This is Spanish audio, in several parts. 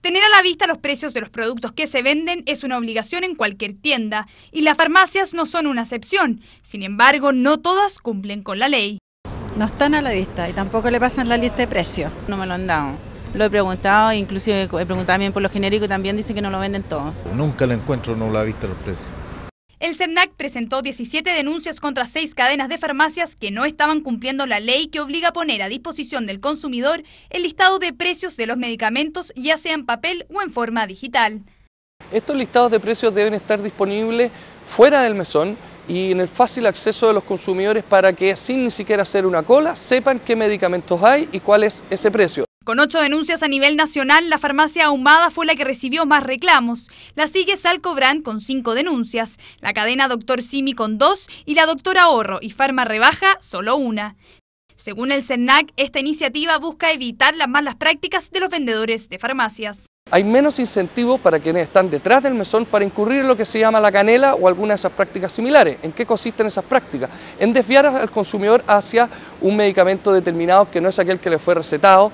Tener a la vista los precios de los productos que se venden es una obligación en cualquier tienda y las farmacias no son una excepción. Sin embargo, no todas cumplen con la ley. No están a la vista y tampoco le pasan la lista de precios. No me lo han dado. Lo he preguntado, inclusive he preguntado también por lo genérico y también dicen que no lo venden todos. Nunca lo encuentro no la vista los precios. El CERNAC presentó 17 denuncias contra seis cadenas de farmacias que no estaban cumpliendo la ley que obliga a poner a disposición del consumidor el listado de precios de los medicamentos, ya sea en papel o en forma digital. Estos listados de precios deben estar disponibles fuera del mesón y en el fácil acceso de los consumidores para que sin ni siquiera hacer una cola sepan qué medicamentos hay y cuál es ese precio. Con ocho denuncias a nivel nacional, la farmacia Ahumada fue la que recibió más reclamos. La sigue Salcobran con cinco denuncias, la cadena Doctor Simi con dos y la Doctora Ahorro y Farma Rebaja solo una. Según el Cenac, esta iniciativa busca evitar las malas prácticas de los vendedores de farmacias. Hay menos incentivos para quienes están detrás del mesón para incurrir en lo que se llama la canela o alguna de esas prácticas similares. ¿En qué consisten esas prácticas? En desviar al consumidor hacia un medicamento determinado que no es aquel que le fue recetado.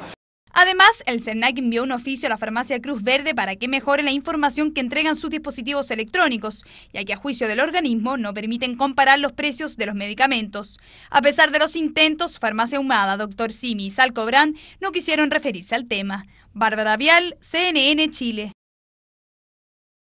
Además, el CENAC envió un oficio a la farmacia Cruz Verde para que mejore la información que entregan sus dispositivos electrónicos, ya que a juicio del organismo no permiten comparar los precios de los medicamentos. A pesar de los intentos, Farmacia Humada, Doctor Simi y Salcobrán no quisieron referirse al tema. Bárbara Vial, CNN Chile.